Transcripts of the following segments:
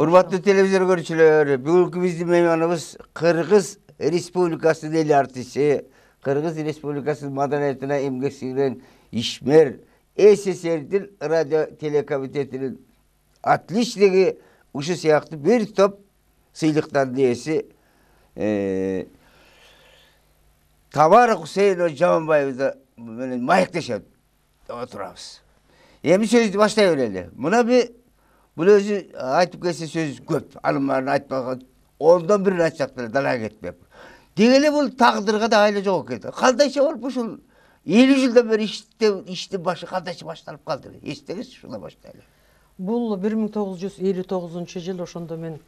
Hurmatlı televizyon görüşçüler, bugünkü bizim mehmanımız Kırgız Respublikası deli artışı, Kırgız Respublikası madaniyetine imgesiyle İşmer, SSR'dir radyo telekabitetinin 60'dagi o'sha siyaqti bir kitob siyliqdan deyesi e, ee, Tavar Hüseyin Jamanbayevda mayaqlashib o'tiramiz. Endi so'zni boshlayveraylik. Buna bir бұл өзі айтып келсе сөз көп алымдардың айтпаған ондан бірін айтсақтар дала кетпеп эле бұл тағдырға да айла жоқ екен кандайча барып ушул элүү жылдан бери иште иштин башы кандайча башталып калды эстеңизчи ушундан баштайлы бул бир миң тогуз жүз элүү тогузунчу жыл ошондо мен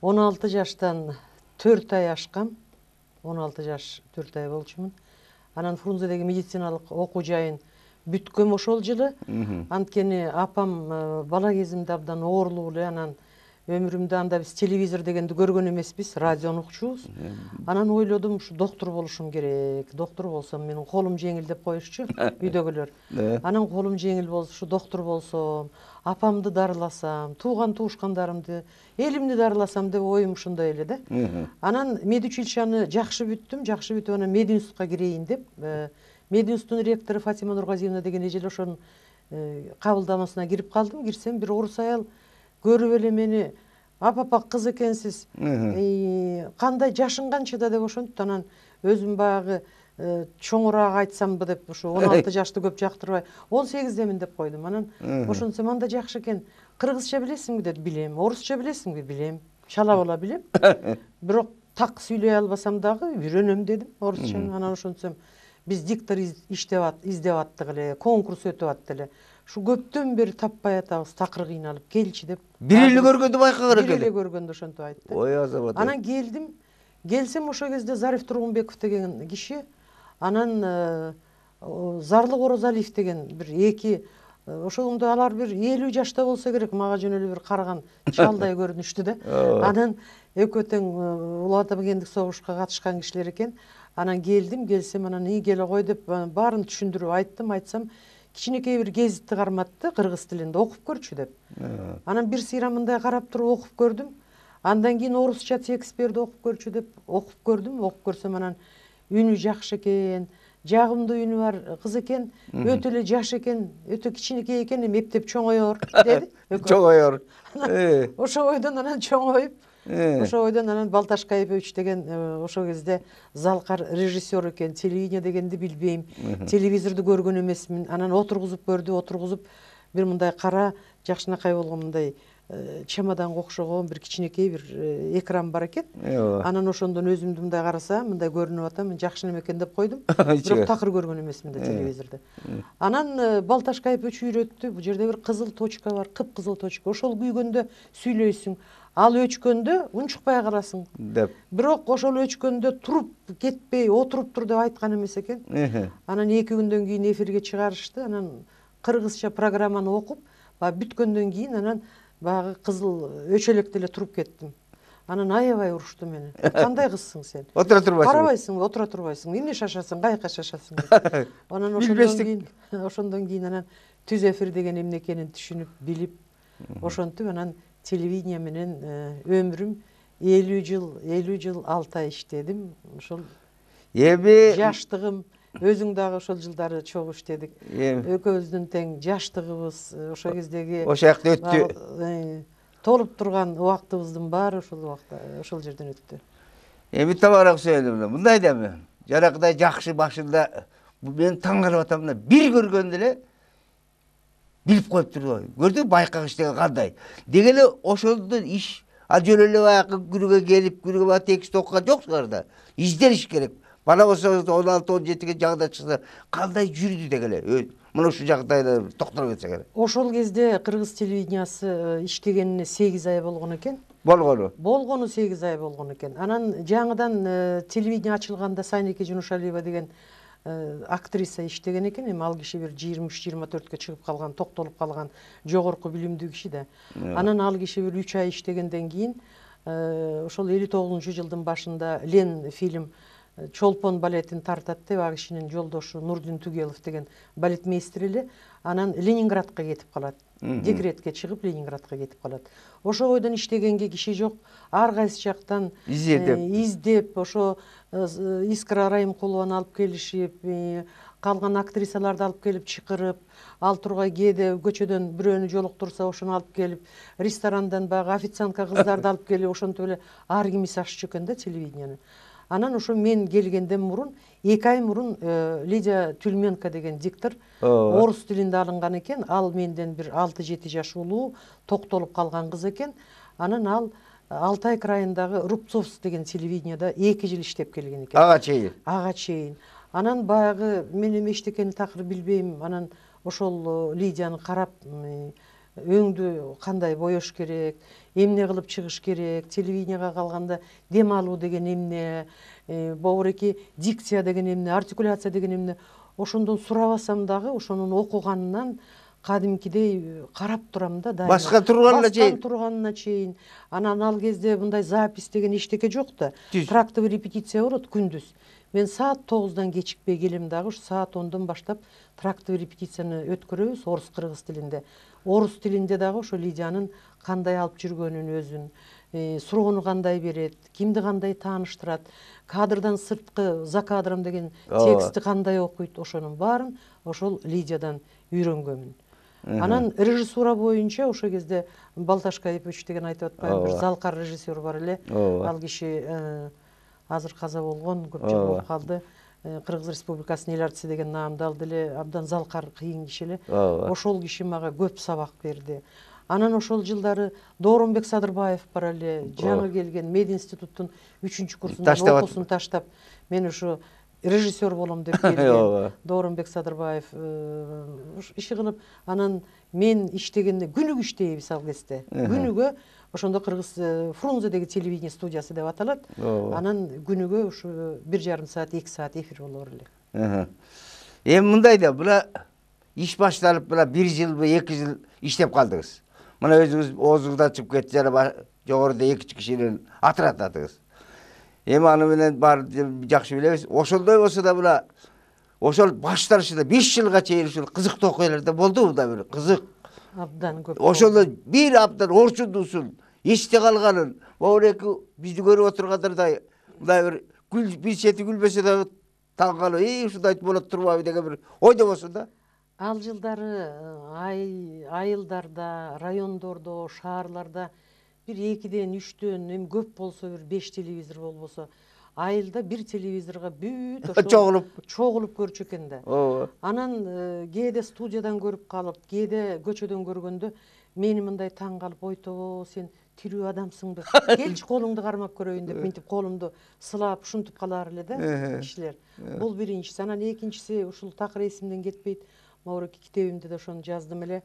он алты жаштан төрт ай ашкам он алты жаш төрт ай болчумун анан фрунзедеги медициналык окуу жайын бүткөм ошол жылы анткени апам э, бала кезимде абдан оорлуу эле анан өмүрүмдө анда биз телевизор дегенди көргөн эмеспиз радиону укчубуз анан ойлодум ушу доктур болушум керек доктур болсом менин колум жеңил деп коюшчу үйдөгүлөр анан колум жеңил болсо ушу доктур болсом апамды дарыласам тууган туушкандарымды элимди дарыласам деп оюм ушундай эле да анан медучилищаны жакшы бүттүм жакшы бүтүп анан мединститутка кирейин деп э, мединститутының ректоры фатима нұрғазиевна деген эжел ошонун кабылдамасына э, кирип калдым кирсем бир орус аял көрүп эле мени апапак кыз экенсиз кандай жашың канчада деп ошентип анан өзүм баягы э, чоңураак айтсамбы деп ушу он алты жашты көп жактырбай он сегиздемин деп койдум анан ошентсем анда жакшы экен кыргызча билесиңби деди билем орусча билесиңби билем чала бала билем бирок так сүйлөй албасам дагы үйрөнөм дедим орусчаны анан ошентсем биз диктор иштеп издеп аттык эле конкурс өтүп атты эле ушу көптөн бери таппай атабыз такыр кыйналып келчи деп бир эле көргөндө байкагыр экен бир эле көргөндө ошентип айтты ой азамат анан келдим келсем ошол кезде зариф тургунбеков деген киши анан э, зарлык орозалиев деген бир эки э, ошондо алар бир элүү жашта болсо керек мага жөн эле бир караган чалдай көрүнүштү да анан экөө тең э, улуу ата мекендик согушка катышкан кишилер экен анан келдим келсем анан и келе кой деп э, барын түшүндүрүп айттым айтсам кичинекей бир гезитти карматты кыргыз тилинде окуп көрчү деп э. анан бир сыйра мындай карап туруп окуп көрдүм андан кийин орусча текст берди окуп көрчү деп окуп көрдүм окуп көрсөм анан үнү жакшы экен жагымдуу үнү бар кыз экен өтө эле жаш экен өтө кичинекей экен эми эптеп чоңоер деди чоңоер ошол бойдон анан чоңоюп Э. ошо бойдон анан балташ кайыбович деген э, ошол кезде залкар режиссер экен телевидение дегенди билбейм телевизорду көргөн эмесмин анан отургузуп көрдү отургузуп бир мындай кара жакшынакай болгон мындай э, чемоданга окшогон бир кичинекей бир экран бар экен ооба анан ошондон өзүмдү мындай карасам мындай көрүнүп атам жакшы неме экен деп койдум бирок такыр көргөн эмесмин да телевизорду анан балташ кайыпович үйрөттү бул жерде бир кызыл точка бар кыпкызыл точка ошол күйгөндө сүйлөйсүң ал өчкөндө унчукпай карасың деп бирок ошол өчкөндө туруп кетпей отуруп тур деп айткан эмес экен анан эки күндөн кийин эфирге чыгарышты анан кыргызча программаны окуп баягы бүткөндөн кийин анан баягы кызыл өчөлөктө эле туруп кеттим анан аябай урушту мени кандай кызсың сен отура турбайсың карабайсың отура турбайсың эмне шашасың каяка шашасың деп анан ошондон кийин ошондон кийин анан түз эфир деген эмне экенин түшүнүп билип ошентип анан телевидение менен өмүрүм элүү жыл элүү жыл алты ай иштедим ошол эми жаштыгым өзүң дагы ошол жылдары чогуу иштедик экөөбүздүн тең жаштыгыбыз ошол кездеги ошол жакта өттү толуп турган убактыбыздын баары ошол убакта ошол жерден өттү эми тамара сөйлөдү мындай да жаракыдай жакшы башында мен таң калып атам да бир көргөндө эле билип коюп турду көрдүңбү байкагыч деген кандай деги эле ошондон иш ал жөн эле баягы күнүгө келип күнүгө баягы текст окуган жоксуңар да изделиш керек бала болсо он алты он жетиге жагында чыксаңар кандай жүрдү деги эле мына ушул жагдайда токтоло кетсек эле ошол кезде кыргыз телевидениясы э, иштегенине сегиз ай болгон экен болгону болгону сегиз ай болгон экен анан жаңыдан э, телевидение ачылганда сайнеке жунушалиева деген Э, актриса иштеген экен эми ал киши бир жыйырма үч жыйырма төрткө чыгып калган токтолуп калган жогорку билимдүү киши да э. анан ал киши бир үч ай иштегенден кийин э, ошол элүү тогузунчу жылдын башында лен фильм чолпон балетин тартат деп ал кишинин жолдошу нурдин түгелов деген балетмейстер эле анан ленинградка кетип калат декретке чыгып ленинградка кетип калат бойдон иштегенге киши жок ар кайсы жактан издеп э, издеп ошо э, э, искра райымкулованы алып келишип калган актрисаларды алып келип чакырып ал тургай кээде көчөдөн бирөөнү жолуктурса ошону алып келип ресторандан баягы официантка кыздарды алып келип ошентип эле ар ким экен да анан ошо мен келгенден мурун эки ай мурун э, лидия тюльменко деген диктор э, орус тилинде алынган экен ал менден бир алты жети жаш улуу токтолуп калган кыз экен анан ал э, алтай крайындагы рубцовск деген телевиденияда эки жыл иштеп келген экен ага чейин ага чейин анан баягы мен эми эчтекени такыр билбейм анан ошол лидияны карап өңдү кандай боеш керек эмне кылып чыгыш керек телевиденияга калганда дем алуу деген эмне э, борборки дикция деген эмне артикуляция деген эмне ошондон сурабасам дагы ошонун окуганынан кадимкидей э, карап турам да дайыма башка турганына чейин турганына чейин анан ал кезде мындай запись деген эчтеке жок да трактовый репетиция болот күндүз мен саат тогуздан кечикпей келем дагы ушу саат ондон баштап трактовый репетицияны өткөрөбүз орус кыргыз тилинде орыс тилинде дагы ошо лидиянын кандай алып жүргөнүн өзүн э, суроону кандай берет кимди кандай тааныштырат кадрдан сырткы за кадром деген текстти кандай окуйт ошонун баарын ошол лидиядан үйрөнгөнмүн анан режиссура боюнча ошол кезде балташ каипович деген айтып атпаймынбы бир залкар режиссер бар эле ал киши э, азыр каза болгон көп жыл болуп калды кыргыз э, республикасынын эл артисти деген наамды алды эле абдан залкар кыйын киши эле ооба ошол киши мага көп сабак берди анан ошол жылдары дооронбек садырбаев бар эле жаңы келген мединституттун үчүнчү курсунда окуусун таштап мен ушу режиссер болом деп келген дорынбек садырбаев садырбаев э, кылып анан мен иштегенде күнүгө иштейбиз ал кезде күнүгө ошондо кыргыз э, фрунзедеги телевидение студиясы деп аталат анан күнүгө ушу э, бир жарым саат эки саат эфир боло эле эми мындай да мына иш башталып мына бир жылбы эки жыл иштеп калдыңыз мына өзүңүз оозуңуздан чыгып кетти жана жогоруда эки кишинин менен атадыңыз эми аны менен баары жакшы билебиз ошондой болсо да мына ошол башташында беш жылга чейин ушул кызыктуу окуялар да болду да бир кызык абдан көп ошондо бир абдан ушул эсте калганын моунеки бизди көрүп отургандар мындай бир гүл бир чети күлбөсө дагы таң калып и ушундай болот турбайбы деген бир ойдо болсун да ал жылдары айылдарда райондордо шаарларда бір екіден үчтөн эми көп болсо бир беш телевизор болбосо айылда бир телевизорго бүт ошо чогулуп чогулуп көрчү экен да ооба анан кээде студиядан көрүп калып кээде көчөдөн көргөндө мени мындай таң калып тобо сен тирүү адамсыңбы келчи колуңду кармап көрөйүн деп мынтип колумду сылап ушинтип калар эле да кишилер бул биринчиси анан экинчиси ушул такыр эсимден кетпейт мауреки китебимде да ошону жаздым эле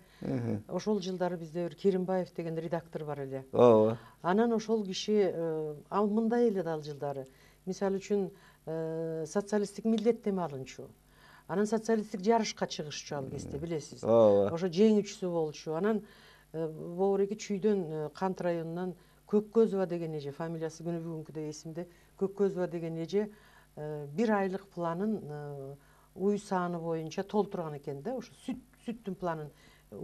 ошол жылдары бизде бир керимбаев деген редактор бар эле ооба анан ошол киши э, ал мындай эле да ал жылдары мисалы үчүн э, социалисттик милдеттеме алынчу анан социалисттик жарышка чыгышчу ал кезде билесиз ооба ошо жеңүүчүсү болчу анан боореки э, чүйдөн кант районунан көккөзова деген эже фамилиясы күнү бүгүнкүдөй эсимде көккөзова деген эже бир айлык планын уй саны бойынша толтырған екен да ошо сүт сүттүн планын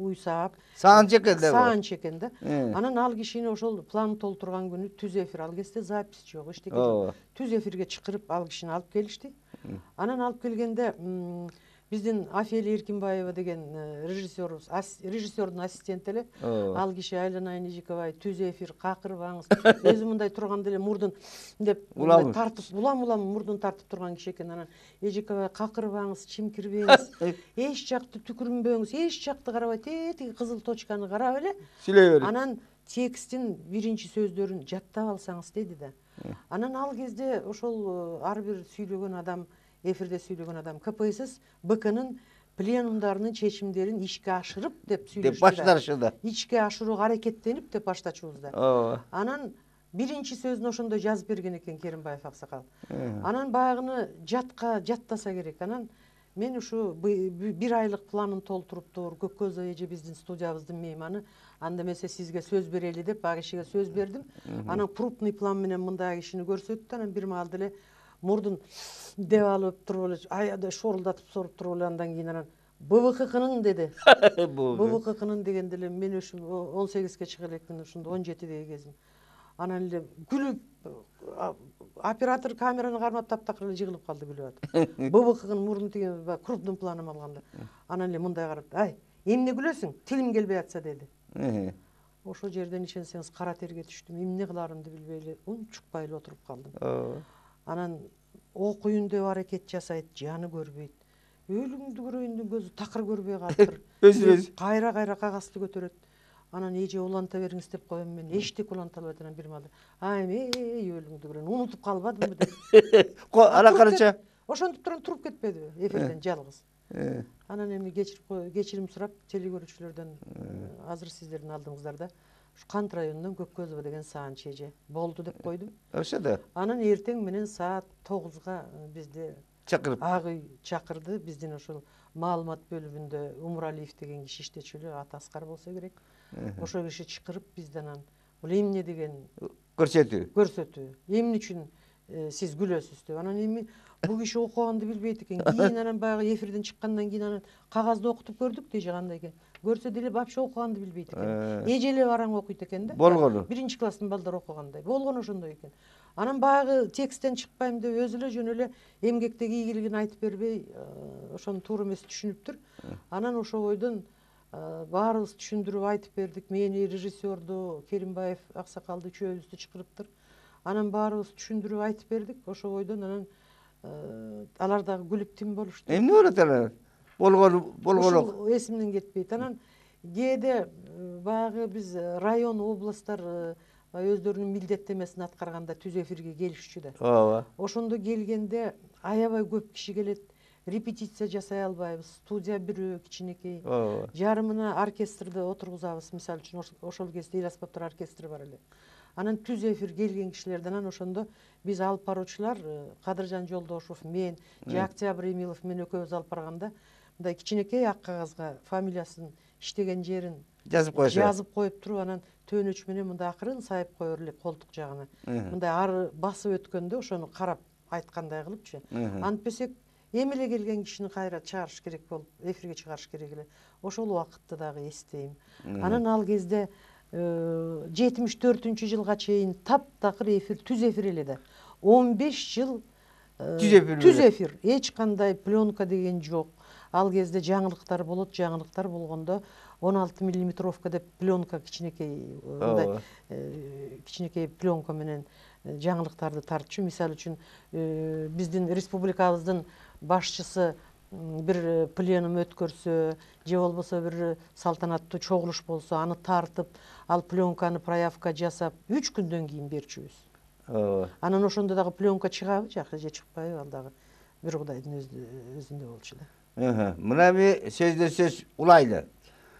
уй саап саанчы экен да саанчы экен да анан ал кишини ошол план толтурган күнү түз эфир ал кезде запись жок эчтеке жок түз эфирге чакырып ал кишини алып келишти анан алып келгенде біздің афелия эркинбаева деген режиссер режиссердің ассистенті эле ал киши айланайын эжековай түз эфир какырбаңыз өзү мындай турганда эле мурдун деп тартып улам улам мурдун тартып турган киши экен анан эжековай какырбаңыз чимкирбеңиз эч жакты түкүрүнбөңүз эч жакты карабай тетиги кызыл точканы карап эле сүйлөй анан тексттин биринчи сөздөрүн жаттап алсаңыз деди да анан ал кезде ошол ар бир сүйлөгөн адам эфирде сөйлеген адам кпсс бк нын пленумдарынын чечимдерин ишке ашырып деп сүйлөштү деп башташыды ишке ашырууга аракеттенип деп баштачубузда ооба анан биринчи сөзүн ошондой жазып берген экен керимбаев аксакал анан баягыны жатка жаттаса керек анан мен ушу бир айлык планын толтуруптур көккөз эже биздин студиябыздын мейманы анда эмесе сизге сөз берели деп баягы кишиге сөз бердим анан крупный план менен мындай кишини көрсөттү анан бир маалда эле мұрдын деп алып тұрып эле аядай шорылдатып соруп туруп эле андан кийин анан бвккнын деди бвккнын дегенде эле мен уши он сегизге чыга элекмин ушунда он жетидеги кезим анан эле күлүп оператор камераны кармап таптакыр эле жыгылып калды күлүп атып бвкнын мурун деген баягы крупным планом алганда анан эле мындай карап ай эмне күлөсүң тилим келбей атса деди ошол жерден ишенсеңиз кара терге түштүм эмне кылаарымды билбей эле унчукпай эле отуруп калдым анан оқиын деп әрекет жасайды жаны көрбейді өлімді көрейінден көзі тақыр көрбей қалып өзі өзі қайра қайра қағазды көтереді анан эже уланта бериңиз деп коем мен эчтеке уланта албайт анан бир маалда өлімді өлүңдү ұмытып унутуп калбадымбы деп ана карача ошентип туруп туруп кетпедиби эфирден ә. жалгыз ә. анан эми кечирип кечирим сурап телекөрүүчүлөрдөн ә. азыр сиздердин алдыңыздарда қант районунан көккөзова деген саан чеже болды деп койдум ошо да анан эртең менен саат тогузга бизди чакырып ак үй чакырды биздин ошол маалымат бөлүмүндө умуралиев деген киши иштечү эле аты аскар болсо керек ошол киши чакырып бизди анан бул деген көрсөтүү көрсөтүү эмне үчүн сіз деп анан эми бул киши окуганды билбейт экен кийин анан баягы эфирден чыккандан кийин анан кагазды окутуп көрдүк тиже кандай экенин көрсө деле вообще окуганды билбейт экен эжелеп араң окуйт экен да болгону биринчи класстын балдары окугандай болгону ошондой экен анан баягы тексттен чыкпайм деп өзү эле жөн эле эмгектеги ийгилигин айтып бербей ошону туура эмес түшүнүптүр анан ошол бойдон баарыбыз түшүндүрүп айтып бердик мени режиссерду керимбаев аксакалды үчөөбүздү чакырыптыр анан баарыбыз түшүндүрүп айтып бердик ошол бойдон анан алар дагы күлүп тим болушту эмне болот алар болгону болгону ошол эсимден кетпейт анан кээде баягы биз район областтар өздөрүнүн милдеттемесин аткарганда түз эфирге келишчү да ооба ошондо келгенде аябай көп киши келет репетиция жасай албайбыз студия бирөө кичинекей ооба жарымына оркестрди отургузабыз мисалы үчүн ошол кезде эл аспаптар оркестри бар эле анан түз эфир келген кишилерди анан ошондо биз алып баруучулар э, кадыржан жолдошов мен же октябрь эмилов мен экөөбүз алып барганда мындай кичинекей ак кагазга фамилиясын иштеген жерин жазып коюшат жазып коюп туруп анан төөнөч менен мындай акырын сайып коер эле колтук жагына мындай ары басып өткөндө ошону карап айткандай кылыпчы антпесек эми эле келген кишини кайра чыгарыш керек болуп эфирге чыгарыш керек эле ошол убакытты дагы эстейм анан ал кезде жетимиш төртүнчү жылга чейин таптакыр эфир түз эфир да он беш жыл түз эфир түз эфир эч кандай пленка деген жок ал кезде жаңылыктар болот жаңылыктар болгондо он алты миллиметровка деп пленка кичинекей мындай кичинекей пленка менен жаңылыктарды тартчу мисалы үчүн биздин республикабыздын башчысы бір э, пленум өткөрсө же болбосо бир э, салтанаттуу чогулуш болсо аны тартып ал пленканы проявка жасап үч күндөн кийин берчүбүз э. анан ошондо дагы пленка чыгабы жакы же чыкпайбы ал дагы бир кудайдын өзүндө болчу да мына эми сөздөн сөз улайлы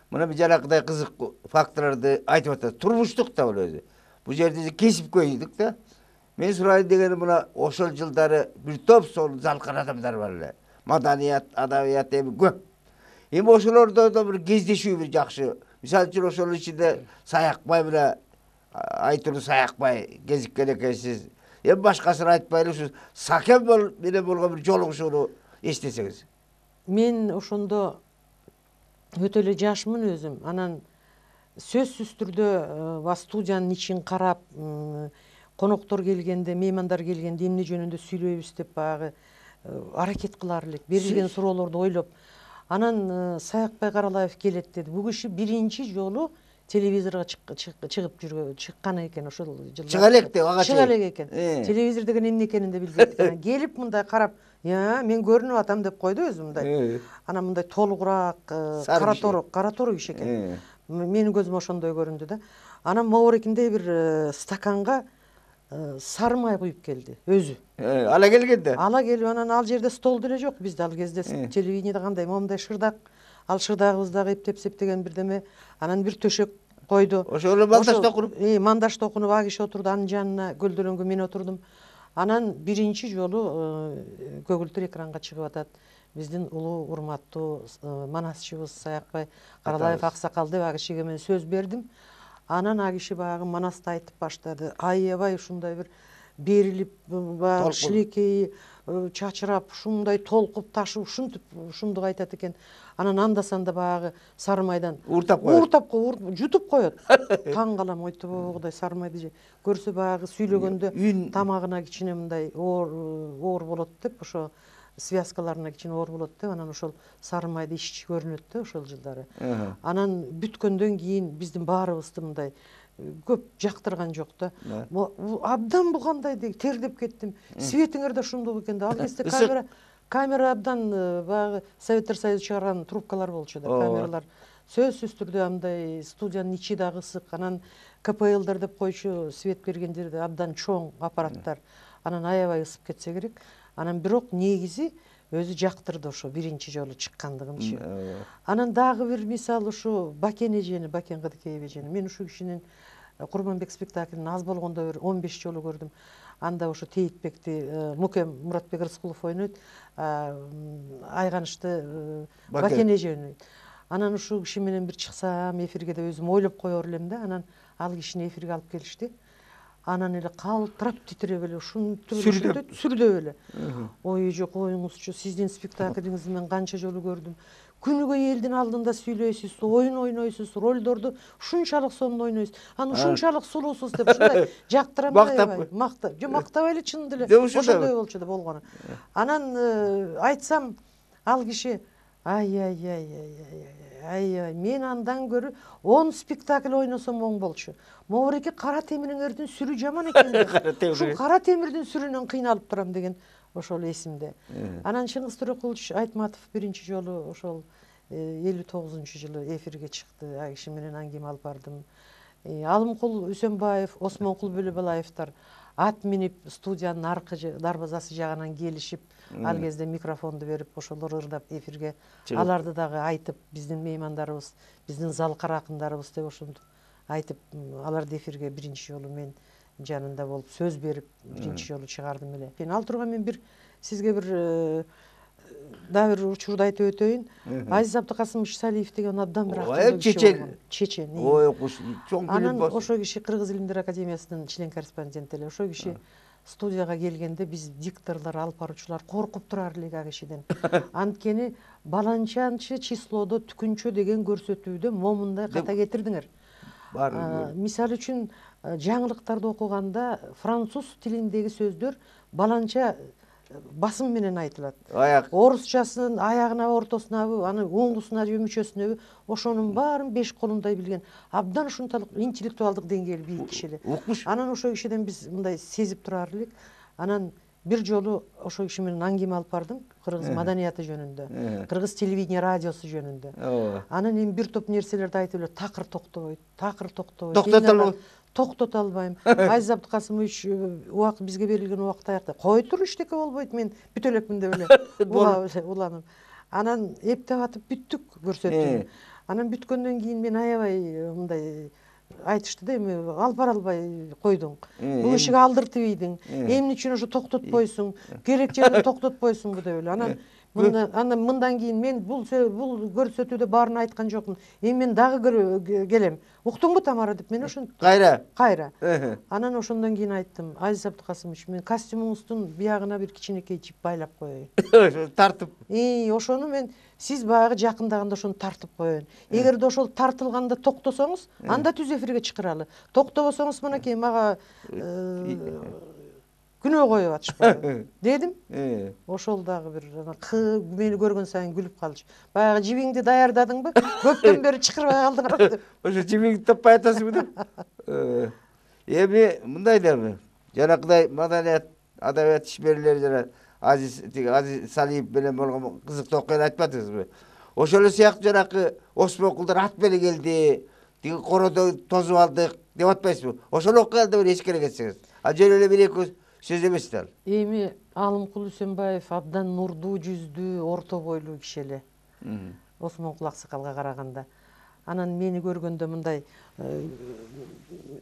мына бир жанакындай кызык факторлорду айтып атасыз турмуштук да бул өзү бул жерде кесип койдук да мен сурайын дегеним мына ошол жылдары бир топ сонун залкан адамдар бар эле маданият адабият эми көп эми ошолордо да бир кездешүү бир жакшы мисалы үчүн ошол ичинде саякбай менен айтулуу саякбай кезиккен экенсиз эми башкасын айтпай эле ушу сакен менен болгон бир жолугушууну эстесеңиз мен ошондо өтө эле жашмын өзүм анан сөзсүз түрдө баягы студиянын ичин карап коноктор келгенде меймандар келгенде эмне жөнүндө сүйлөйбүз деп баягы Э, аракет кылар элек берилген суроолорду ойлоп анан э, саякбай каралаев келет деди бул киши биринчи жолу телевизорго чыгып жүргөн чыккан экен ошол жылда чыга элек деп ага чейин чыга элек экен э. телевизор деген эмне экенин да билбейт экен анан келип мындай карап мен көрүнүп атам деп койду өзү мындай анан мындай толугураак кара тору кара тору киши экен менин көзүмө ошондой көрүндү да анан могорекиндей бир стаканга сары май келді өзі ала келгенде ала келіп анан ал жерде стол деле жоқ бизде ал кезде телевидениеде кандай момундай шырдақ ал ептеп эптеп септеген бірдеме анан бир төшөк койду ошол эле мандаш токунуп мандаш токунуп ал киши отурду анын жанына көлдөлөңгө мен отурдум анан биринчи жолу көгүлтүр экранга чыгып атат биздин улуу урматтуу манасчыбыз саякбай каралаев аксакал деп ал кишиге мен сөз бердим анан киши баягы манасты айтып баштады аябай ушундай бир берилип баягы шилекейи чачырап ушундай толкуп ташып ушинтип ушундук айтат экен анан анда санда баягы сары майдан уурап коет жутуп коет таң калам ой кудай сары майды же көрсө баягы сүйлөгөндө тамагына кичине мындай оор оор болот деп ошо связкаларына кичине оор болот да анан ошол сары майды иш көрүнөт да ошол жылдары анан бүткөндөн кийин биздин баарыбызды мындай э, көп жактырган жок да абдан бул кандай тердеп кеттим светиңер да ушундук экен да ал кезде э, камера камера абдан э, баягы советтер союзу чыгарган трубкалар болчу да камералар сөзсүз түрдө мындай студиянын ичи дагы ысык анан кплдар деп койчу свет бергендер да абдан чоң аппараттар анан аябай ысып кетсе керек анан бирок негизи өзү жактырды ошо биринчи жолу чыккандыгынчы э, анан дагы бир мисалы ушу бакен эжени бакен кыдыкеев эжени мен ушул кишинин э, курманбек спектаклин аз болгондо бир он беш жолу көрдүм анда ошо тейитбекти э, мукем муратбек рыскулов ойнойт айганышты бакен эже ойнойт анан ушул киши менен бир чыксам эфирге деп өзүм ойлоп коер элем да анан ал кишини эфирге алып келишти анан эле калтырап титиреп эле ушинтип сүрдөп сүрдөп эле ой эже коюңузчу сиздин спектаклиңизди мен канча жолу көрдүм күнүгө элдин алдында сүйлөйсүз оюн ойнойсуз рольдорду ушунчалык сонун ойнойсуз анан э. ушунчалык сулуусуз деп ушундай жактырам мактапбы мактап жок мактабай эле чынында эле ошондой болчу да болгону э. анан э, айтсам ал киши ай ай ай ай ай ай ай мен андан көрі он спектакль ойносом оң болчу могуреке кара темириңердин сүрү жаман экен кара ушул кара темирдин сүрүнөн кыйналып турам деген ошол эсимде анан чыңгыз төрөкулович айтматов биринчи жолу ошол элүү тогузунчу жылы эфирге чыкты ал киши менен аңгеме алып бардым алымкул үсөнбаев осмонкул бөлөбалаевдер ат минип студиянын аркы дарбазасы жагынан келишип ал кезде микрофонду берип ошолор ырдап эфирге аларды дагы айтып биздин меймандарыбыз біздің залкар акындарыбыз деп ошентип айтып аларды эфирге биринчи жолу мен жанында болуп сөз беріп, биринчи жолу чыгардым эле ал тургай мен бир сизге бир э, дагы бир учурда айтып өтөйүн азиз абдыкасым ишсалиев деген абдан бир активдүү чечен чечен ой чоң анан ошол киши кыргыз илимдер академиясынын член корреспонденти эле ошол киши студияга келгенде биз дикторлор алып баруучулар коркуп турар элек ал кишиден анткени баланчанчы числодо түкүнчө деген көрсөтүүдө момундай ката кетирдиңер мисалы үчүн э, жаңылыктарды окуганда француз тилиндеги сөздөр баланча менен айтылады аяқ орусчасын аяғына ортосунабы аны оңғысына мүшесіне ошонун баарын беш колундай билген абдан ушунталык интеллектуалдык деңгээли бийик кишилер укмуш анан ошол кишиден биз мындай сезип турар элек анан бир жолу ошол киши менен аңгеме алып бардым кыргыз э. маданияты жөнүндө э. кыргыз телевидение радиосу жөнүндө анан эми бир топ нерселерди айтып эле такыр токтобойт такыр токтобойт токтото албайт тоқтата албайм айыз абдыкасымович э, убакыт бізге берилген убакыт Қой кой тур эчтеке болбойт мен бүтө элекмин деп эле уланып анан эптеп атып бүттүк көрсетті. Ә. анан бүткөндөн кейін мен аябай э, мындай э, айтышты да эми алып бара албай койдуң ә, бул кишиге алдыртып ийдиң эмне ә. үчүн ошо токтотпойсуң керек жерде токтотпойсуңбу деп эле анан ана мындан кейін мен бұл бұл көрсөтүүдө баарын айткан жокмун эми мен дагы келем уктуңбу тамара деп мен қайра кайра кайра анан ошондон кийин айттым азиз абдыкасымович мен костюмуңуздун биягына бир кичинекей жип байлап коеюн тартып и ошону мен сиз баягы жакындаганда ошону тартып коеюн ә. эгерде ошол тартылганда токтосоңуз ә. анда түз эфирге чыкыралы токтобосоңуз мынакей мага э, э, күнөө коюп атышпайбы дедим ошол дагы бир кы мени көргөн сайын күлүп калчу баягы жибиңди даярдадыңбы көптөн бери чакырбай калдыңар деп ошо жибиңди таппай атасыңбы деп эми мындай мындайларбы жанакындай маданият адабият ишмерлери жана азиз тиги азиз салиев менен болгон кызыктуу окуяны айтпадыңызбы ошол эле сыяктуу жанакы осмонкулдар ат менен келди тиги короодо тосуп алдык деп атпайсызбы ошол окуяны да бир эскере кетсеңиз а жөн эле бир эки сіз емессіздер эми алымкул үсөнбаев абдан нурдуу жүздүү орто бойлуу киши эле осмонкул аксакалга караганда анан мени көргөндө мындай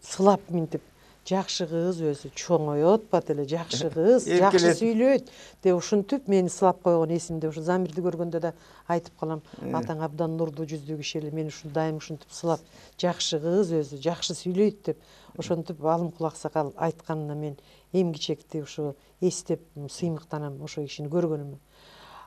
сылап мынтип жакшы кыз өзү чоңоет бат эле жакшы кыз жакшы сүйлөйт деп ушинтип мени сылап койгон эсимде ушу замирди көргөндө да айтып калам атаң абдан нурдуу жүздүү киши эле мени ушу дайым ушинтип сылап жакшы кыз өзү жакшы сүйлөйт деп ошентип алымкул аксакал айтканына мен эмгичекти ошо эстеп сыймыктанам ошо кишини көргөнүмө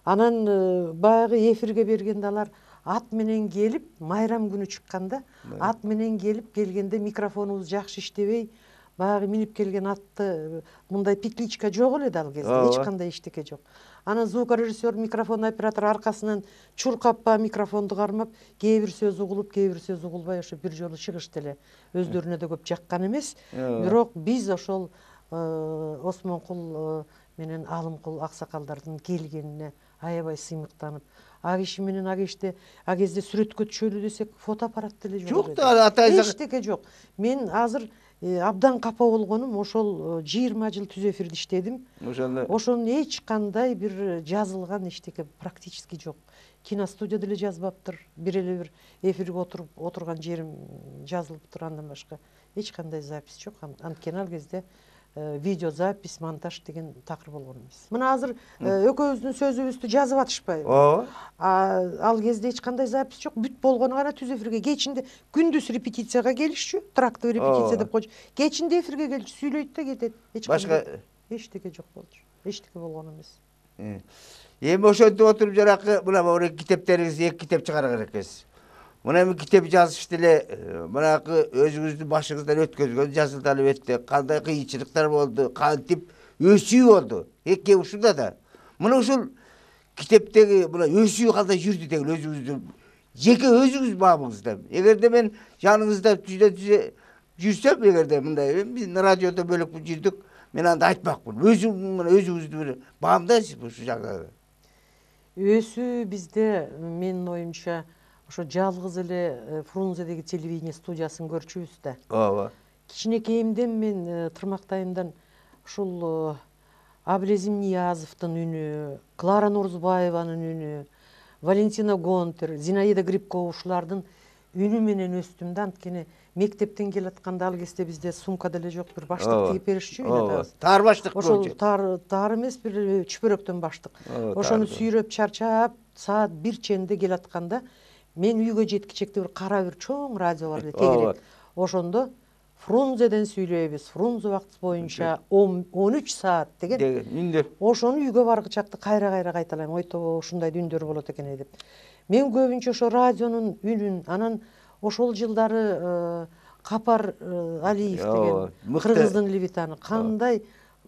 анан э, баягы эфирге бергенде алар ат менен келип майрам күнү чыкканда ат менен келип келгенде микрофонубуз жакшы иштебей баягы минип келген атты э, мындай петличка жок эле да ал кезде эч кандай эчтеке жок анан звукорежиссер микрофон оператор аркасынан чуркап баягы микрофонду кармап кээ бир сөз угулуп кээ бир сөз угулбай ошо бир жолу чыгышты эле өздөрүнө да көп жаккан эмес э, бирок биз ошол Э, осмонкул э, менен алымкул ақсақалдардың келгеніне аябай сыймыктанып ағеші киши менен а киште а кезде сүрөткө түшөлү десек фотоаппарат деле жок жок эчтеке жок мен азыр э, абдан капа болгонум ошол жыйырма жыл түз эфирде иштедим ошондо ошонун эч кандай бир жазылган эчтеке практически жок киностудия деле жазбаптыр бир эле бир эфирге отуруп отурган жерим жазылыптыр андан башка эч кандай запись жок анткени ал кезде Э, видео запись монтаж деген тақырып э, болған емес э. мына азыр экөөбүздүн сөзүбүздү жазып атышпайбы ооба ал кезде эч кандай запись жок бүт болгону гана түз эфирге кечинде күндүз репетицияга келишчү трактовый репетиция деп койчу кечинде эфирге келчү сүйлөйт да кетет эч башка эчтеке жок болчу эчтеке болгон эмес эми ошентип отуруп жанакы мына китептериңиз эки китеп чыгарган экенсиз Buna kitap yazıştılı, e, buna özgüzlü başınızdan ötközgöz yazıldalı ötdi. Kanday kıyıçılıklar oldu, kantip ösüyü oldu. Hekke usulda da. Buna usul kitaptaki buna ösüyü kanday yürüdü değil özgüzlü. Jeke özünüz babınızda. Eğer de ben yanınızda düze düze yürsem eğer de bunday. Biz radyoda böyle bu girdik. Men anda aytmak bunu. Özüm buna özünüzdü bir siz bu şu şakada. bizde бізде мен ойымша ошо жалгыз эле э, фрунзедеги телевидение студиясын көрчүбүз да ооба кичинекейимден мен э, тырмактайымдан ушул э, абилезим ниязовдун үнү клара нурзубаеванын үнү валентина гонтер зинаида грибкова ушулардын үнү менен өстүм да анткени мектептен келатканда ал кезде бизде сумка деле жок бир баштык тигип беришчү ооба тар баштык ошол тар эмес бир чүпөрөктөн баштык ошону сүйрөп чарчап саат бир ченде келатканда мен үйгө жеткичекте бир кара бир чоң радио бар эле тегерек ошондо фрунзеден сүйлөйбүз фрунзе убактысы боюнча он үч саат деген үндөр ошону үйгө баргы чакта кайра кайра кайталайм ой тобо ушундай үндөр болот экен деп мен көбүнчө ошо радионун үнүн анан ошол жылдары э, капар э, алиев деген кыргыздын левитаны кандай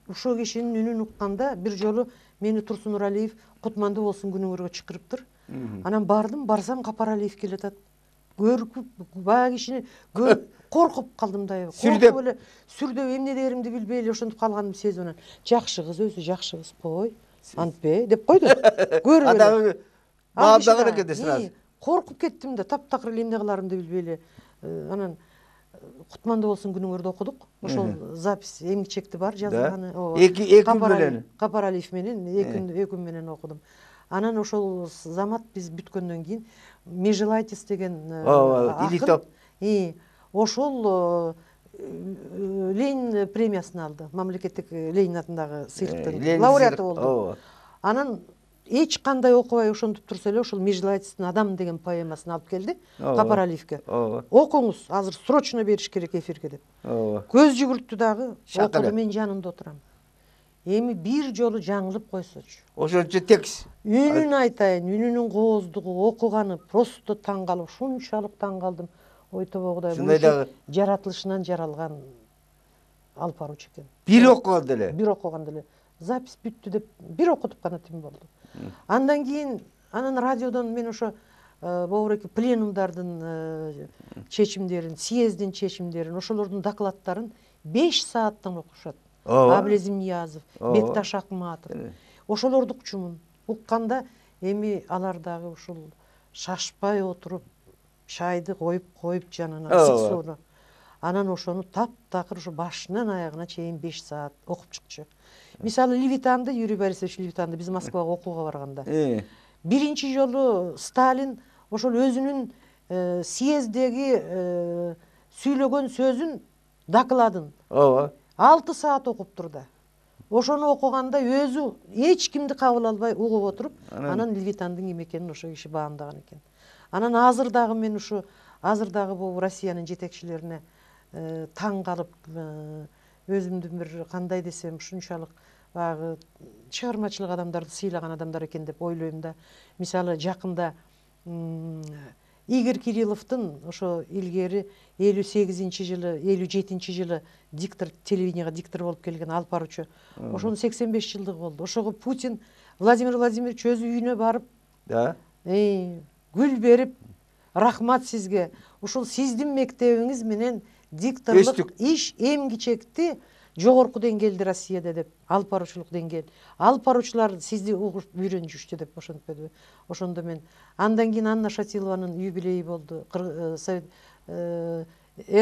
ушул кишинин үнүн укканда бир жолу мени турсун алиев кутмандуу болсун күнүңөргө чакырыптыр анан бардым барсам капаралиев келет ат. көрүп баягы көрүп коркуп калдым да сүрдөп эле сүрдөп эмне дээримди билбей эле ошентип калганымды сезип анан жакшы кыз өзү жакшы кыз кой антпе деп койду көрүп эле маалдагы эле сразу коркуп кеттим да таптакыр эле эмне кыларымды билбей эле анан кутмандуу э, болсун күнүңөрдү окудук ошол запись эмгичекти бар жазылганы эки эки күн менен капаралиев менен эки эки күн менен окудум анан ошол замат биз бүткөндөн кийин не деген ооба э, ошол э, э, ленин премиясын алды мамлекеттик ленин атындагы сыйлыктын лауреаты болду ооба анан эч кандай окубай ошентип турса эле ошол межелайтистин адам деген поэмасын алып келди капаралиевке ооба окуңуз азыр срочно бериш керек эфирге деп ооба көз жүгүрттү дагы окуду мен жанында отурам эми бир жолу жаңылып койсочу ошончо текст үнүн айтайын үнүнүн кооздугу окуганы просто таң калып ушунчалык таң калдым ой тобогудай кудай ушундай дагы жаратылышынан жаралган алып баруучу экен бир окуганда эле бир окуганда эле запись бүттү деп бир окутуп гана тим болду андан кийин анан радиодон мен ошо бобуреке пленумдардын чечимдерин съездин чечимдерин ошолордун докладдарын беш сааттан окушат ооба ниязов бекташ акматов э. ошолорду укчумун укканда эми алар дагы ушул шашпай отуруп чайды коюп коюп жанына ысык сууну анан ошону таптакыр ушу башынан аягына чейин беш саат окуп чыкчу мисалы левитанды юрий борисович левитанды биз москвага окууга барганда э. биринчи жолу сталин ошол өзүнүн э, съезддеги сүйлөгөн сөзүн докладын ооба алты саат оқып тұрды ошону окуганда өзү эч кимди кабыл албай угуп отуруп анан левитандын ким экенин ошол киши баамдаган экен анан азыр дагы мен ушу азыр дагы бул россиянын жетекчилерине э, таң калып э, өзүмдүн бир кандай десем ушунчалык баягы чыгармачылык адамдарды сыйлаган адамдар экен деп ойлойм да мисалы жакында игорь кирилловтың ошо илгери элүү сегизинчи жылы элүү жетинчи жылы диктор телевиденияга диктор болуп келген алып баруучу ошонун сексен беш жылдыгы болду ошого путин владимир владимирович өзү үйүнө барып гүл берип рахмат сизге ушул сиздин мектебиңиз менен дикторлук иш эмгичекти жогорку деңгээлде россияда деп алып баруучулук деңгээл алып баруучулар сизди угуп үйрөнүшүштү деп ошентпедиби ошондо мен андан кийин анна шатилованын юбилейи болду э, совет э,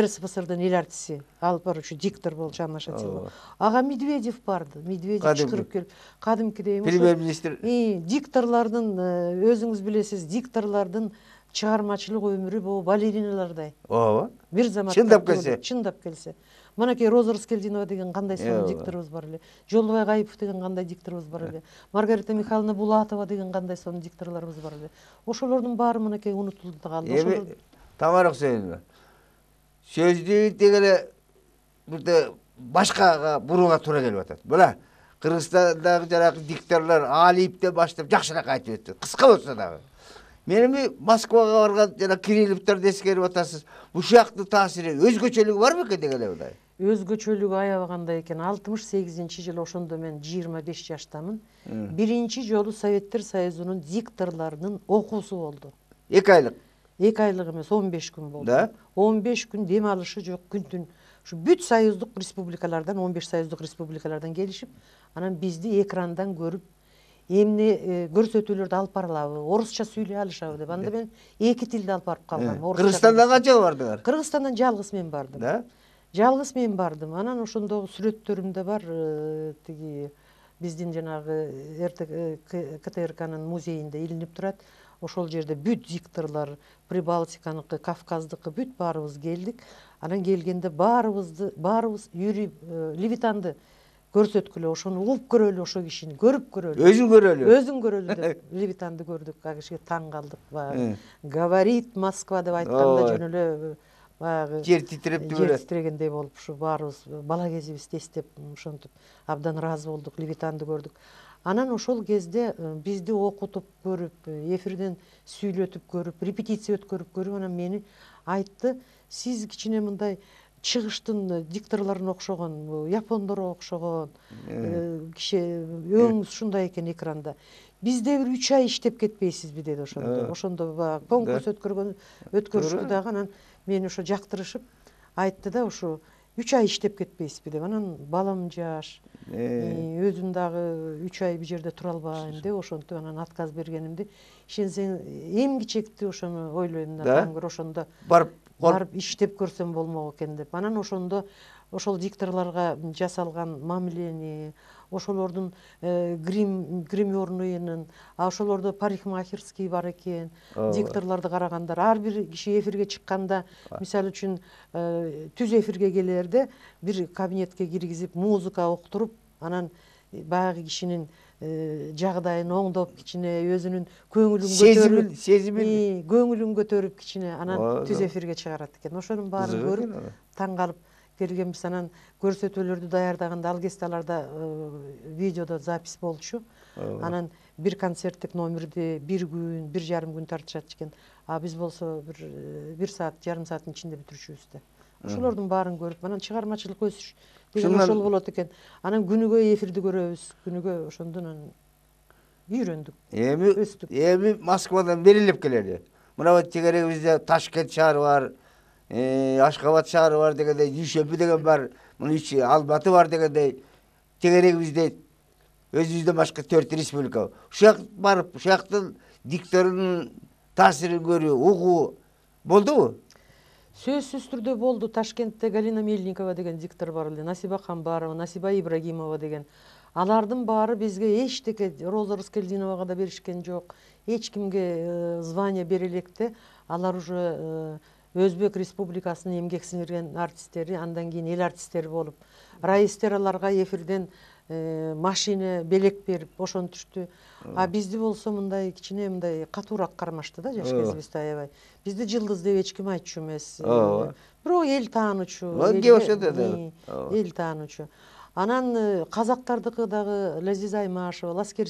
рсфсрдын эл артисти алып баруучу диктор болчу анна шатилова ага медведев барды медведев чыкырып келип кадимкидей премьер министр дикторлордун э, өзүңүз билесиз дикторлордун чыгармачылык өмүрү могу балериналардай ооба бир замат чындап келсе чындап келсе мынакей роза рыскелдинова деген кандай сонун дикторубуз бар эле жолдубай кайыпов деген кандай дикторубуз бар эле маргарита михайловна булатова деген кандай сонун дикторлорубуз бар эле ошолордун баары мынакей унутулуп калды эми тамара хусейнова сөздү тек эле бирде башкага бурууга туура келип атат мына кыргызстандагы жанагы дикторлор алиевден баштап жакшыраак айтып өттү кыска болсо дагы мен эми москвага барган жана кирилловдорду эскерип атасыз ушул жактын таасири өзгөчөлүгү бар бекен деген эле мындай өзгөчөлүгү аябагандай экен алтымыш сегизинчи жылы ошондо мен жыйырма беш жаштамын биринчи жолу советтер союзунун дикторлорунун окуусу болду эки айлык эки айлык эмес он беш күн болду да он беш күн дем алышы жок күн түн ушу бүт союздук республикалардан он беш союздук республикалардан келишип анан бизди экрандан көрүп эмне э, көрсөтүүлөрдү алып баралабы орусча сүйлөй алышабы деп анда мен эки тилди алып барып калгам э, кыргызстандан канча бардыңар кыргызстандан жалгыз мен бардым да жалгыз мен бардым анан ошондогу сүрөттөрүмдө бар э, тиги биздин жанагы э, ктркнын музейинде илинип турат ошол жерде бүт дикторлор прибалтиканыкы кавказдыкы бүт баарыбыз келдик анан келгенде баарыбызды баарыбыз юрий э, левитанды көрсөткүлө ошону угуп көрөлү ошол кишини көрүп көрөлү өзүн көрөлү өзүн көрөлү деп левитанды көрдүк ал кишиге таң калдык баягы говорит москва деп айтканда жөн эле баягы жер титиреп жер титирегендей болуп ушу баарыбыз бала кезибизди эстеп ошентип абдан ыраазы болдук левитанды көрдүк анан ошол кезде бизди окутуп көрүп эфирден сүйлөтүп көрүп репетиция өткөрүп көрүп анан мени айтты сиз кичине мындай чыгыштын дикторлоруна окшогон япондорго окшогон э. Э, киши өңүңүз ушундай э. экен экранда бизде бир үч ай иштеп кетпейсизби деди ошондо ошондо баягы конкурс өткөргөн өткөрүштү дагы анан мен ошо жактырышып айтты да ошо үч ай иштеп кетпейсизби деп анан балам жаш э. өзүм дагы үч ай бул жерде тура албайм деп ошентип анан отказ бергенимди ишенсең эмгичекти ошону ойлойм да көрө ошондо барып барып иштеп көрсөм болмок экен деп анан ошондо ошол дикторлорго жасалган мамилени ошолордун э, грим гримерныйынын ошолордо парикмахерский бар экен дикторлорду карагандар ар бир киши эфирге чыкканда мисалы үчүн э, түз эфирге келерде бир кабинетке киргизип музыка уктуруп анан э, баягы кишинин жагдайын оңдоп кичине өзүнүн көңүлүн көтөрүп сезимин көңүлүн көтөрүп кичине анан түз эфирге чыгарат экен ошонун баарын көрүп таң калып келген анан көрсөтүүлөрдү даярдаганда ал кезде аларда э, видеодо запись болчу анан бир концерттик номерди бир күн бир жарым күн тартышат экен а биз болсо бир э, бир саат жарым сааттын ичинде бүтүрчүбүз да ошолордун баарын көрүп анан чыгармачылык өсүш деген ошол болот экен анан күнүгө эфирди көрөбүз күнүгө ошондон анан үйрөндүк эми өстүк эми москвадан берилип келели мына вот тегерегибизде ташкент шаары бар ашхабад шаары бар дегендей дүйшөмбү деген бар мына ичи алматы бар дегендей тегерегибизде өзүбүздөн башка төрт республика ушул жак барып ушул жактын дикторунун таасирин көрүү угуу болдубу сөзсүз түрдө болду ташкентте галина мельникова деген диктор бар эле насиба камбарова насиба ибрагимова деген алардын баары бизге эчтеке роза рыскелдиновага да беришкен жок эч кимге звание бере электе алар уже өзбек республикасының эмгек сіңірген артистері андан кейін ел артистері болып райистераларга эфирден ә, машина белек беріп ошентип түштү а бизди болсо мындай кичине мындай катуураак кармашты да жаш кезибизде аябай бизди жылдыз деп эч ким айтчу эмес бирок эл таанычу кээ эл таанычу анан казактардыкы дагы лазиза аймашева ласкер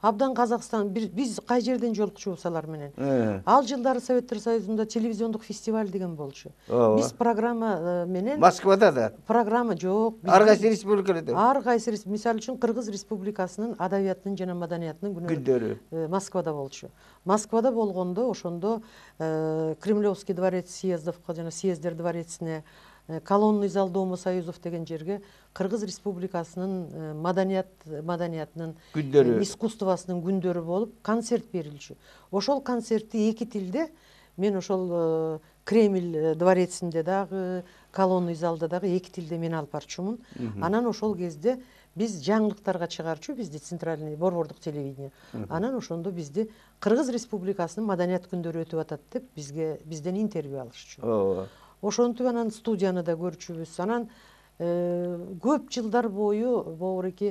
абдан Қазақстан, биз қай жерден жолукчубуз алар менен э. ал жылдары советтер союзунда телевизиондық фестиваль деген болчу биз программа э, менен москвада да программа жок ар кайсы республикада ар кайсы мисалы үчүн кыргыз республикасынын адабиятынын жана маданиятынын күндөрү э, москвада болчу москвада болгондо ошондо кремлевский дворец съездовго жана съездер дворецине Э, колонный зал дома союзов деген жерге қырғыз республикасының э, маданият маданиятынын э, күндөрү искусствосунун күндөрү болуп концерт берилчү ошол концертти эки тилде мен ошол кремль дворецинде дагы колонный залда дагы эки тилде мен алып барчумун анан ошол кезде биз жаңылыктарга чыгарчу бизди центральный борбордук телевидение анан ошондо бизди кыргыз республикасынын маданият күндөрү өтүп атат деп бизге бизден интервью алышчу ооба ошентип анан студияны да көрчүбүз анан э, көп жылдар бою мобуки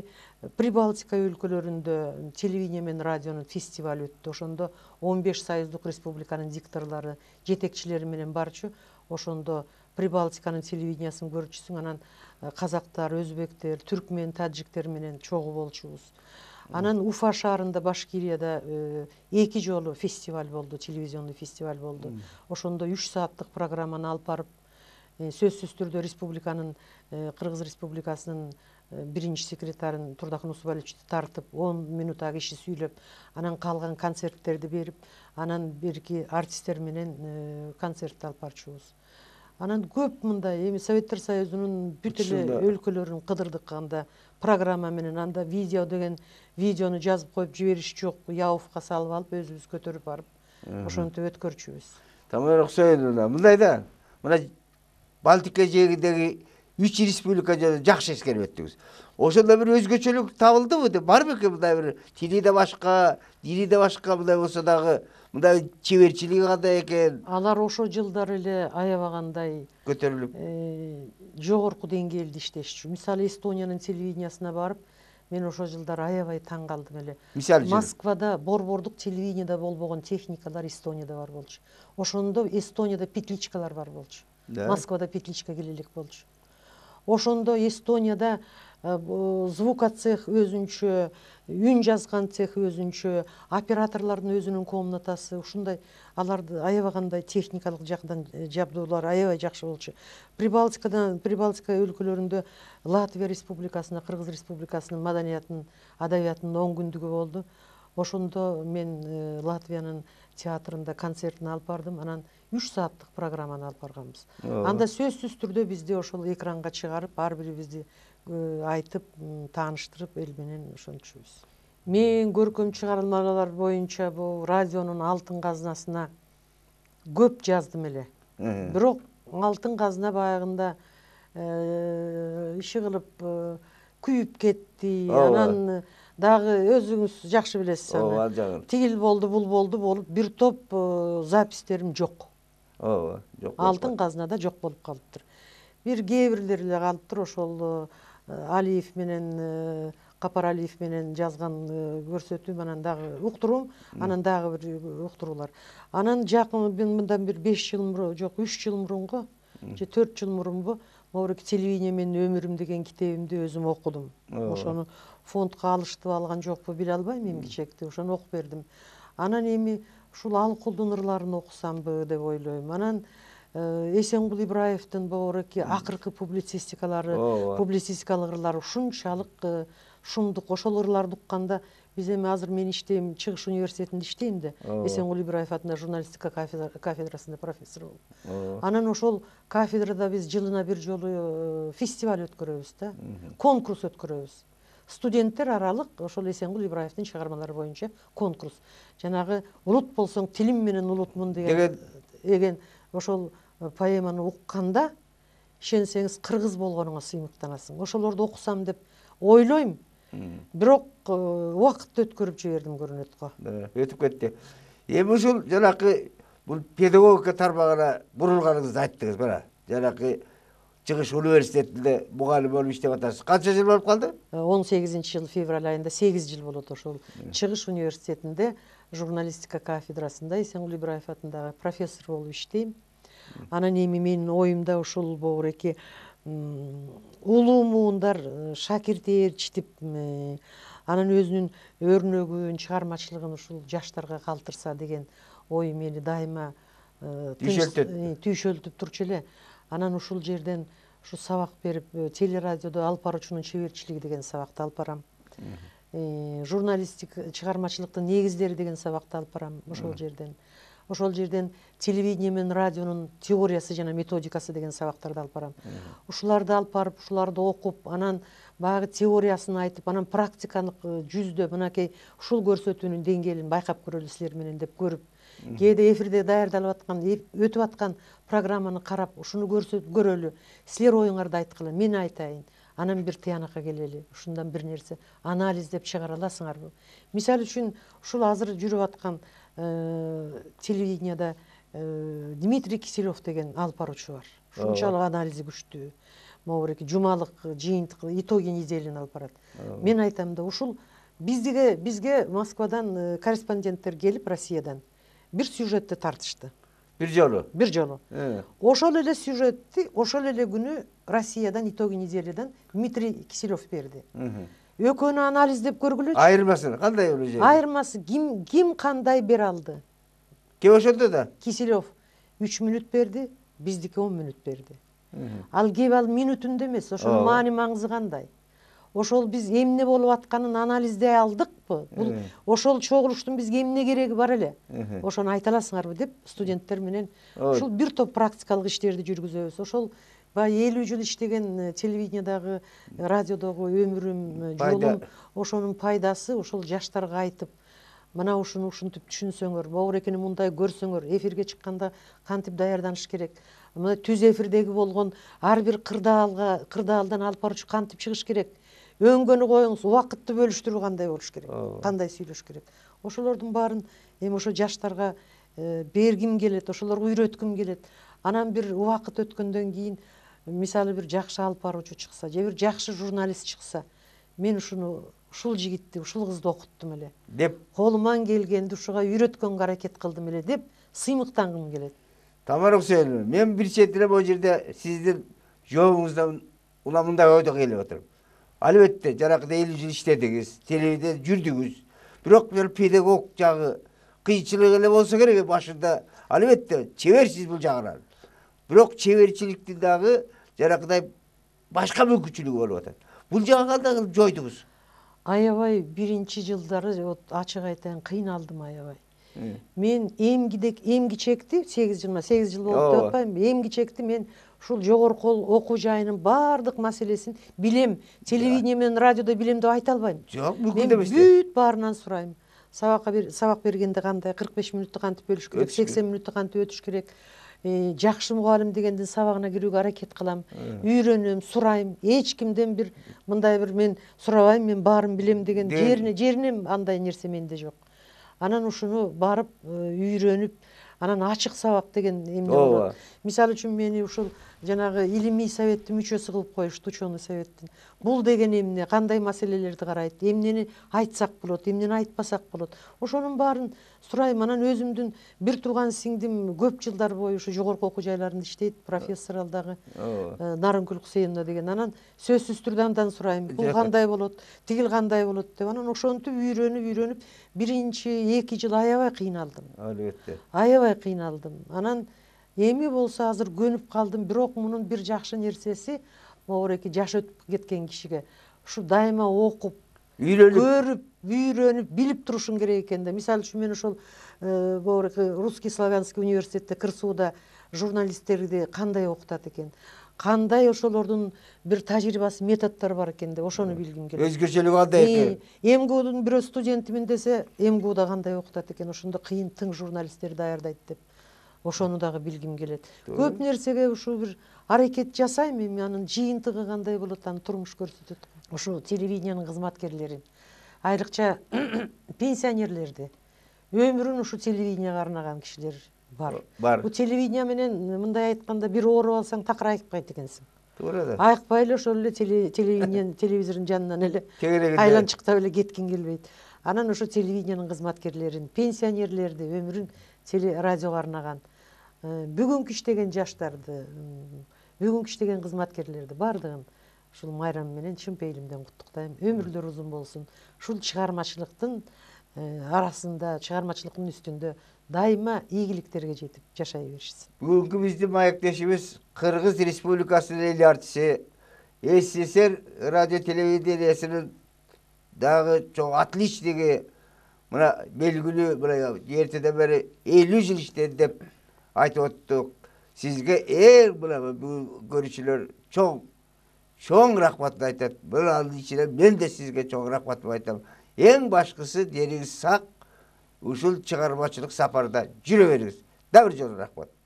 прибалтика өлкөлөрүндө телевидение менен радионун фестивалы өттү ошондо он беш союздук республиканын дикторлору жетекчилери менен барчу ошондо прибалтиканын телевидениясын көрчүсүң анан э, казактар өзбектер түркмен таджиктер менен чогуу болчубуз анан уфа шаарында башкирияда эки жолу фестиваль болду телевизионный фестиваль болду ошондо үч сааттык программаны алып барып сөзсүз түрдө республиканын кыргыз республикасынын биринчи секретарын турдакун усубаличти тартып он ага киши сүйлөп анан калган концерттерди берип анан бир артисттер менен концертти алып барчубуз анан көп мындай эми советтер союзунун бүт эле өлкөлөрүн кыдырдык анда программа менен анда видео деген видеону жазып коюп жибериш жок яуфка салып алып өзүбүз көтөрүп барып ошентип өткөрчүбүз тамара мындай да мына балтика жээгиндеги үч республика жакшы эскерип өттүңүз ошондо бир өзгөчөлүк табылдыбы деп бар бекен мындай бир тили да башка дили да башка мындай болсо дагы мындай чеберчилиги кандай экен алар ошол жылдары эле аябагандай көтөрүлүп э, жогорку деңгээлде иштешчү мисалы эстониянын телевидениясына барып мен ошол жылдары аябай таң калдым эле мисалы москвада борбордук телевиденияда болбогон техникалар эстонияда бар болчу ошондо эстонияда петличкалар бар болчу москвада петличка келе элек болчу ошондо эстонияда Э, звука цех өзүнчө үн жазған цех өзүнчө операторлардың өзінің комнатасы ушундай аларды аябагандай техникалык жактан э, жабдуулар аябай жакшы болчу прибалтикадан прибалтика өлкөлөрүндө латвия Республикасына кыргыз республикасынын маданиятын адабиятынын он күндүгү болду ошондо мен э, латвиянын театрында концертин алып бардым анан үч сааттык программаны алып барганбыз анда сөзсүз түрдө бизди ошол экранга чыгарып ар бирибизди E, айтып тааныштырып эл менен ошентчүбүз мен көркөм чыгармалар боюнча бул радионун алтын казынасына көп жаздым эле бирок алтын казына баягында э, иши кылып э, күйүп кетти анан э, дагы өзүңүз жакшы билесиз аны ооба тигил болду бул болду болуп бир топ записьтерим жок ооба жок алтын казынада жок болуп калыптыр бир кээ бирлери эле калыптыр ошол Э, алиев менен э, капар алиев менен жазган э, көрсөтүүм анан дагы уктуруум анан дагы бир уктуруулар анан жакын мындан бир беш жыл мурун жок үч жыл мурунку же төрт жыл мурунбу моки телевидение менин өмүрүм деген китебимди өзүм окудум ошону фондко алыштып алган жокпу биле албайм эми ошону окуп бердим анан эми ушул ал ырларын окусамбы деп ойлойм анан эсенбул ибраевдин ке акыркы публицистикалары публицистикалық публицистикалык ұшыншалық ушунчалык э, шумдук ошол ырларды укканда биз азыр мен иштейм чығыш университетінде иштейм да ибраев атында журналистика кафедрасында профессор ол. анан ошол кафедрада біз жылына бір жолу э, фестиваль өткөрөбүз конкурс өткөрөбүз студенттер аралық ошол эсенгул ибраевдин шығармалары бойынша конкурс жанагы улут болсаң, тілім менен улутмун деген ошол э, поэманы укканда ишенсеңиз кыргыз болгонуңа сыймыктанасың ошолорду окусам деп ойлойм бирок э, убакытты өткөрүп жибердим көрүнөт го өтүп кетти эми ушул жанакы бул педагогика тармагына бурулганыңызды айттыңыз мына жанакы чыгыш университетинде мугалим болуп иштеп атасыз канча жыл болуп калды э, он сегизинчи жыл февраль айында сегиз жыл болот ошол чыгыш университетинде журналистика кафедрасында есенғұл ибраев атындағы профессор болып иштейм анан эми менин оюмда ушул боору улуу муундар э, шакирти ээрчитип э, анан өзүнүн өрнөгүн чыгармачылыгын ушул жаштарга калтырса деген ой мени дайыма э, түйшөлтөт түйшөлтүп турчу эле анан ушул жерден ушу сабак берип телерадиодо алып баруучунун чеберчилиги деген сабакты алып барам Э, журналистик э, шығармашылықтың негіздері деген сабақты алып барамын ошол жерден ошол жерден телевидение мен радионун теориясы жана методикасы деген сабактарды алып барам ушуларды алып барып ушуларды окуп анан баягы теориясын айтып анан практиканы жүздө мынакей ушул көрсөтүүнүн деңгээлин байкап көрөлү силер менен деп көрүп кээде эфирде даярдалып аткан өтүп аткан программаны карап ушуну көрсөтүп көрөлү силер оюңарды айткыла мен айтайын анан бир тыянакка келели ушундан бир нерсе анализ деп чыгара аласыңарбы мисалы үчүн ушул азыр жүрүп аткан э, телевиденияда э, дмитрий киселев деген алып баруучу бар ушунчалык анализи күчтүү могу жумалык э, жыйынтык итоги неделин алып барат мен айтам да ушул биздиге бизге москвадан корреспонденттер келип россиядан бир сюжетти тартышты жолу Бір жолу Ошол эле сюжетти ошол эле күнү Россиядан итоги Дмитрий Киселев берди. Экөөнү анализдеп көргүлөчү. Айырмасын кандай эле же? Айырмасы ким ким кандай бере алды? Ким ошондо да? Киселев 3 мүнөт берди, биздики 10 мүнөт берди. Ал кээ ал минутунда эмес, ошонун маани маңызы кандай? ошол биз эмне болуп атканын анализдей алдыкпы бул ошол чогулуштун бизге эмне кереги бар эле ошону айта аласыңарбы деп студенттер менен ушул бир топ практикалык иштерди жүргүзөбүз ошол баягы элүү жыл иштеген э, телевидениядагы э, радиодогу өмүрүм э, жолум ошонун пайдасы ошол жаштарга айтып мына ушуну ушинтип түшүнсөңөр могур экени мындай көрсөңөр эфирге чыкканда кантип даярданыш керек мына түз эфирдеги болгон ар бир кырдаалга кырдаалдан алып баруучу кантип чыгыш керек өңгөнү коюңуз убакытты бөлүштүрүү кандай болуш керек кандай сүйлөш керек ошолордун баарын эми ошо жаштарга э, бергим келет ошолорго үйрөткүм келет анан бир убакыт өткөндөн кийин мисалы бир жакшы алып баруучу чыкса же бир жакшы журналист чыкса мен ушуну ушул жигитти ушул кызды окуттум эле деп колуман келгенди ушуга үйрөткөнгө аракет кылдым эле деп сыймыктангым келет Tam olarak söylüyorum. Ben bir çetile şey bu yerde sizin yolunuzdan ulamında öyle geliyor oturum. Albatta, jarak değil işlediniz, televizyon jürdünüz. Biroq bir pedagog jağı qiyinchilik ele bolsa kerak başında. Albatta, çeversiz bu jaglar. Biroq çeverçilikde dagı jarakday başka mümkünçilik bolup atat. Bul jaglarda joydunuz. Аябай биринчи жылдары вот ачык айтайын кыйналдым аябай мен эмгидек эмгичекти сегиз жыйырма сегиз жыл болуп деп атпаймынбы эмгичекти мен ушул жогорку окуу жайынын баардык маселесин билем телевидение менен радиодо билем деп айта албайм жок мүмкүн да эмес мен бүт баарынан сурайм сабакка сабак бергенде кандай кырк беш мүнөттү кантип бөлүш керек сексен мүнөттү кантип өтүш керек жакшы мугалим дегендин сабагына кирүүгө аракет кылам үйрөнөм сурайм эч кимден бир мындай бир мен сурабайм мен баарын билем деген жерине жеринен андай нерсе менде жок анан ушуну барып э, үйрөнүп анан ачык сабак деген эмне болот мисалы үчүн мени ушул жанагы илимий советтин мүчөсү кылып коюшту ученый советтин бул деген эмне кандай маселелерди карайт эмнени айтсак болот эмнени айтпасак болот ошонун баарын сурайм анан өзүмдүн бир тууган сиңдим көп жылдар бою ушу жогорку окуу жайларында иштейт профессор ал дагы э, нарынкүл кусейновна деген анан сөзсүз түрдө андан сурайм бул кандай болот тигил кандай болот деп анан ошентип үйрөнүп үйрөнүп биринчи эки жыл аябай кыйналдым албетте аябай кыйналдым анан эми болсо азыр көнүп калдым бирок мунун бир жакшы нерсеси моореки жаш өтүп кеткен кишиге ушу дайыма окуп үйрөнүп көрүп үйрөнүп билип турушуң керек экен да мисалы үчүн мен ошол моореки русский славянский университетте кырсууда журналисттерди кандай окутат экен қандай ошолордун бир тажрыйбасы методдору бар экен деп ошону билгим келет өзгөчөлүгү кандай э, экен мгудун бирөө студентимин десе мгуда кандай окутат экен ошондо кыйын тың журналисттерди даярдайт деп ошону дагы билгим келет көп нерсеге ушул бир аракет жасайм эми анын жыйынтыгы кандай болот аны турмуш көрсөтөт ушул телевидениянын кызматкерлерин айрыкча пенсионерлерди өмүрүн ушу телевиденияга арнаган кишилер бар бар бұл телевидение менен мындай айтқанда бир ооруп алсаң такыр айыкпайт экенсиң туура да айыкпай эле ошол эле телевидениенин телевизордун жанынан эле айланчыктап эле кеткиң келбейт анан ошо телевидениянын кызматкерлерин пенсионерлерди өмүрүн телерадиого арнаган э, бүгүнкү иштеген жаштарды бүгүнкү иштеген кызматкерлерди баардыгын ушул майрам менен чын пейилимден куттуктайм өмүрлөрү узун болсун ушул чыгармачылыктын э, арасында чыгармачылыктын үстүндө дайыма ийгиликтерге жетип жашай беришсин бүгүнкү биздин маектешибиз кыргыз республикасынын эл артисти ссср радио телевидениясынын дагы чоң отличниги мына белгилүү мына эртеден бери элүү жыл иштеди деп айтып оттук сизге эң мына көрүүчүлөр чоң чоң рахматын айтат мына анын ичинен мен да сизге чоң рахматымды айтам эң башкысы дениңиз сак ушул чыгармачылык сапарда жүрө бериңиз дагы бир жолу рахмат